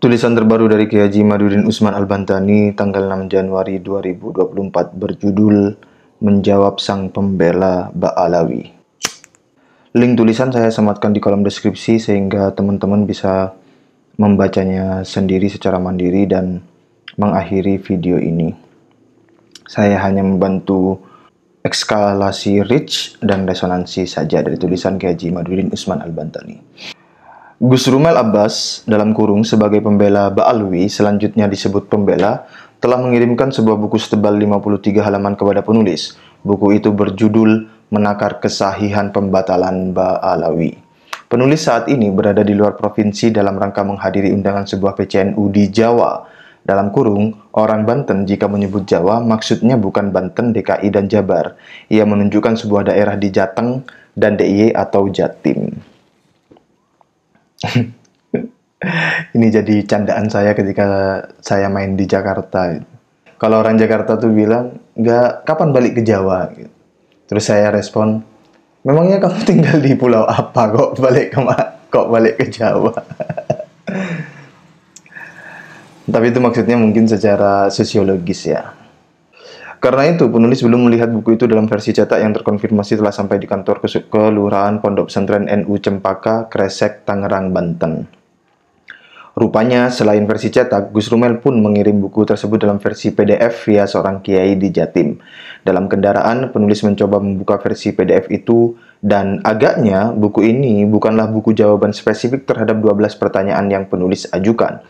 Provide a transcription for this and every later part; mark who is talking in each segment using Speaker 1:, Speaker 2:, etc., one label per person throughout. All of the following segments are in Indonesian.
Speaker 1: Tulisan terbaru dari Kiai Haji Madudin Usman Al-Bantani tanggal 6 Januari 2024 berjudul Menjawab Sang Pembela Ba'alawi. Link tulisan saya sematkan di kolom deskripsi sehingga teman-teman bisa membacanya sendiri secara mandiri dan mengakhiri video ini. Saya hanya membantu ekskalasi rich dan resonansi saja dari tulisan Kiai Haji Madudin Usman Al-Bantani. Gus Rumel Abbas dalam kurung sebagai pembela Ba'alwi, selanjutnya disebut pembela, telah mengirimkan sebuah buku setebal 53 halaman kepada penulis. Buku itu berjudul Menakar Kesahihan Pembatalan Ba'alawi. Penulis saat ini berada di luar provinsi dalam rangka menghadiri undangan sebuah PCNU di Jawa. Dalam kurung, orang Banten jika menyebut Jawa maksudnya bukan Banten, DKI, dan Jabar. Ia menunjukkan sebuah daerah di Jateng dan DIY atau Jatim. ini jadi candaan saya ketika saya main di Jakarta. Kalau orang Jakarta tuh bilang, nggak kapan balik ke Jawa? Terus saya respon, memangnya kamu tinggal di pulau apa kok balik ke kok balik ke Jawa? Tapi itu maksudnya mungkin secara sosiologis ya. Karena itu, penulis belum melihat buku itu dalam versi cetak yang terkonfirmasi telah sampai di kantor Kelurahan Pondok Pesantren NU Cempaka, Kresek, Tangerang, Banten. Rupanya, selain versi cetak, Gus Rumel pun mengirim buku tersebut dalam versi PDF via seorang kiai di Jatim. Dalam kendaraan, penulis mencoba membuka versi PDF itu, dan agaknya buku ini bukanlah buku jawaban spesifik terhadap 12 pertanyaan yang penulis ajukan.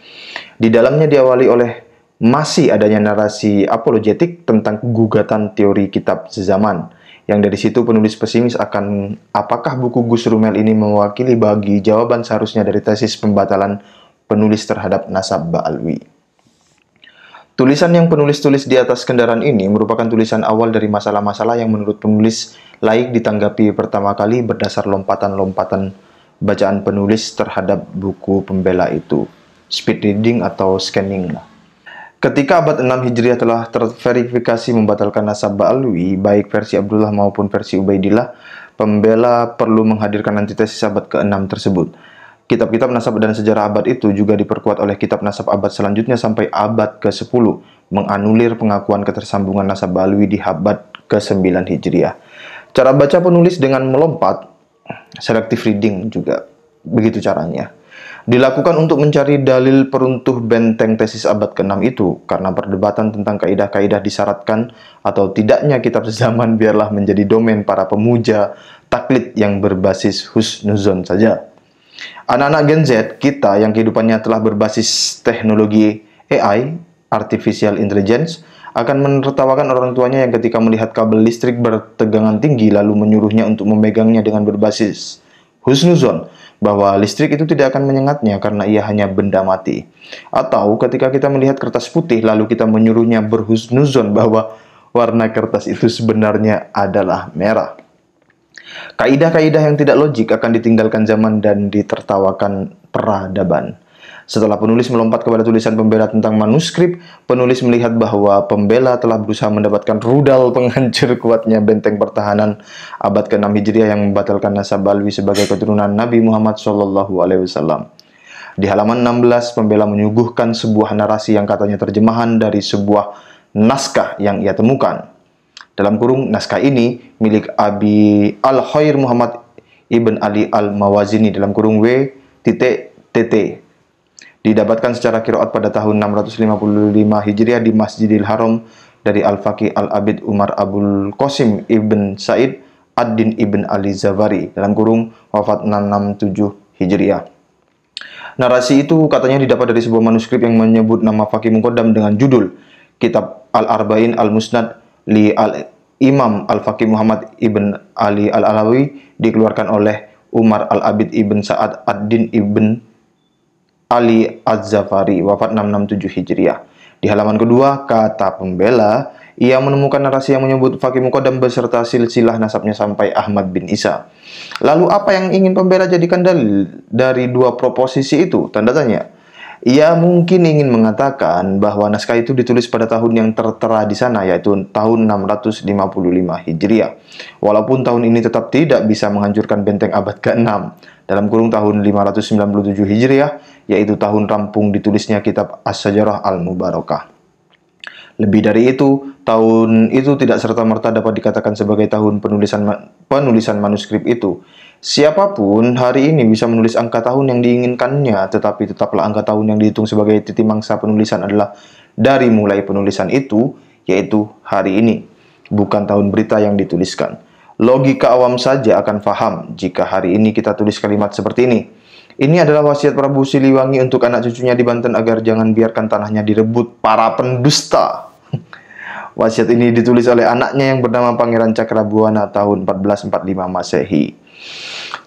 Speaker 1: Di dalamnya diawali oleh masih adanya narasi apologetik tentang gugatan teori kitab sezaman yang dari situ penulis pesimis akan apakah buku Gus Rumel ini mewakili bagi jawaban seharusnya dari tesis pembatalan penulis terhadap nasab Ba'alwi. Tulisan yang penulis tulis di atas kendaraan ini merupakan tulisan awal dari masalah-masalah yang menurut penulis laik ditanggapi pertama kali berdasar lompatan-lompatan bacaan penulis terhadap buku pembela itu. Speed reading atau scanning lah. Ketika abad 6 Hijriah telah terverifikasi membatalkan nasab Ba'alwi, baik versi Abdullah maupun versi Ubaidillah, pembela perlu menghadirkan antitesis abad ke-6 tersebut. Kitab-kitab nasab dan sejarah abad itu juga diperkuat oleh kitab nasab abad selanjutnya sampai abad ke-10, menganulir pengakuan ketersambungan nasab Balwi di abad ke-9 Hijriah. Cara baca penulis dengan melompat, selective reading juga, begitu caranya. Dilakukan untuk mencari dalil peruntuh benteng tesis abad ke-6 itu, karena perdebatan tentang kaidah-kaidah disyaratkan atau tidaknya kitab sezaman biarlah menjadi domain para pemuja taklit yang berbasis husnuzon saja. Anak-anak Gen Z, kita yang kehidupannya telah berbasis teknologi AI, Artificial Intelligence, akan menertawakan orang tuanya yang ketika melihat kabel listrik bertegangan tinggi lalu menyuruhnya untuk memegangnya dengan berbasis husnuzon bahwa listrik itu tidak akan menyengatnya karena ia hanya benda mati. Atau ketika kita melihat kertas putih lalu kita menyuruhnya berhusnuzon bahwa warna kertas itu sebenarnya adalah merah. Kaidah-kaidah yang tidak logik akan ditinggalkan zaman dan ditertawakan peradaban. Setelah penulis melompat kepada tulisan pembela tentang manuskrip, penulis melihat bahwa pembela telah berusaha mendapatkan rudal penghancur kuatnya benteng pertahanan abad ke-6 Hijriah yang membatalkan nasab Alwi sebagai keturunan Nabi Muhammad SAW. Di halaman 16, pembela menyuguhkan sebuah narasi yang katanya terjemahan dari sebuah naskah yang ia temukan dalam kurung naskah ini milik Abi Al Khair Muhammad Ibn Ali Al Mawazini dalam kurung W titik TT didapatkan secara kiroat pada tahun 655 Hijriah di Masjidil Haram dari Al-Faqih Al-Abid Umar Abul Qasim Ibn Said Ad-Din Ibn Ali Zawari dalam kurung wafat 667 Hijriah. Narasi itu katanya didapat dari sebuah manuskrip yang menyebut nama Fakih Mukodam dengan judul Kitab Al-Arba'in Al-Musnad li al Imam Al-Faqih Muhammad Ibn Ali Al-Alawi dikeluarkan oleh Umar Al-Abid Ibn Sa'ad Ad-Din Ibn Ali Az-Zafari wafat 667 Hijriah. Di halaman kedua, kata pembela, ia menemukan narasi yang menyebut Fakih Mukodam beserta silsilah nasabnya sampai Ahmad bin Isa. Lalu apa yang ingin pembela jadikan dalil dari dua proposisi itu? Tanda tanya. Ia mungkin ingin mengatakan bahwa naskah itu ditulis pada tahun yang tertera di sana, yaitu tahun 655 Hijriah. Walaupun tahun ini tetap tidak bisa menghancurkan benteng abad ke-6, dalam kurung tahun 597 Hijriah, yaitu tahun rampung ditulisnya kitab As-Sajarah Al-Mubarakah. Lebih dari itu, tahun itu tidak serta-merta dapat dikatakan sebagai tahun penulisan penulisan manuskrip itu. Siapapun hari ini bisa menulis angka tahun yang diinginkannya, tetapi tetaplah angka tahun yang dihitung sebagai titik mangsa penulisan adalah dari mulai penulisan itu, yaitu hari ini, bukan tahun berita yang dituliskan. Logika awam saja akan faham jika hari ini kita tulis kalimat seperti ini. Ini adalah wasiat Prabu Siliwangi untuk anak cucunya di Banten agar jangan biarkan tanahnya direbut para pendusta. Wasiat ini ditulis oleh anaknya yang bernama Pangeran Cakrabuana tahun 1445 Masehi.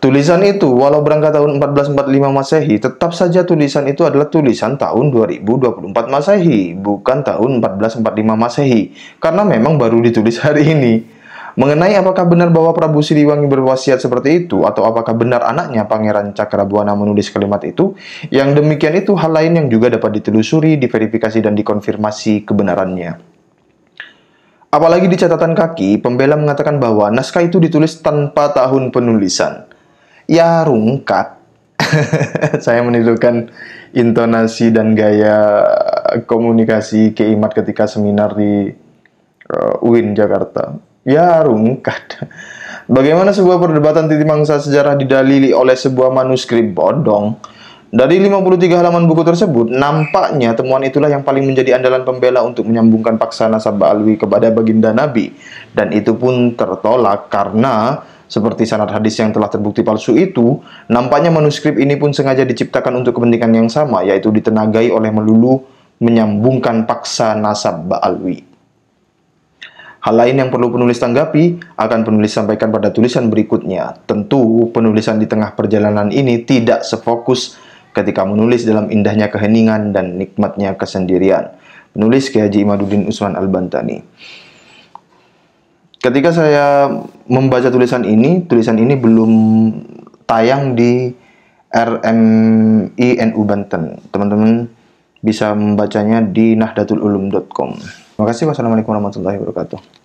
Speaker 1: Tulisan itu, walau berangkat tahun 1445 Masehi, tetap saja tulisan itu adalah tulisan tahun 2024 Masehi, bukan tahun 1445 Masehi, karena memang baru ditulis hari ini. Mengenai apakah benar bahwa Prabu Siliwangi berwasiat seperti itu, atau apakah benar anaknya Pangeran Cakrabuana menulis kalimat itu, yang demikian itu hal lain yang juga dapat ditelusuri, diverifikasi, dan dikonfirmasi kebenarannya. Apalagi di catatan kaki, pembela mengatakan bahwa naskah itu ditulis tanpa tahun penulisan. Ya rungkat. Saya menirukan intonasi dan gaya komunikasi keimat ketika seminar di uh, eh, UIN Jakarta. Ya rungkat. Bagaimana sebuah perdebatan titik mangsa sejarah didalili oleh sebuah manuskrip bodong? Dari 53 halaman buku tersebut, nampaknya temuan itulah yang paling menjadi andalan pembela untuk menyambungkan paksa nasab Alwi kepada baginda Nabi. Dan itu pun tertolak karena seperti sanad hadis yang telah terbukti palsu itu, nampaknya manuskrip ini pun sengaja diciptakan untuk kepentingan yang sama, yaitu ditenagai oleh melulu menyambungkan paksa nasab Alwi. Hal lain yang perlu penulis tanggapi akan penulis sampaikan pada tulisan berikutnya. Tentu, penulisan di tengah perjalanan ini tidak sefokus ketika menulis dalam indahnya keheningan dan nikmatnya kesendirian. Penulis Kiai Haji Imaduddin Usman Al-Bantani. Ketika saya membaca tulisan ini, tulisan ini belum tayang di RMI NU Banten. Teman-teman bisa membacanya di nahdatululum.com. Terima kasih. Wassalamualaikum warahmatullahi wabarakatuh.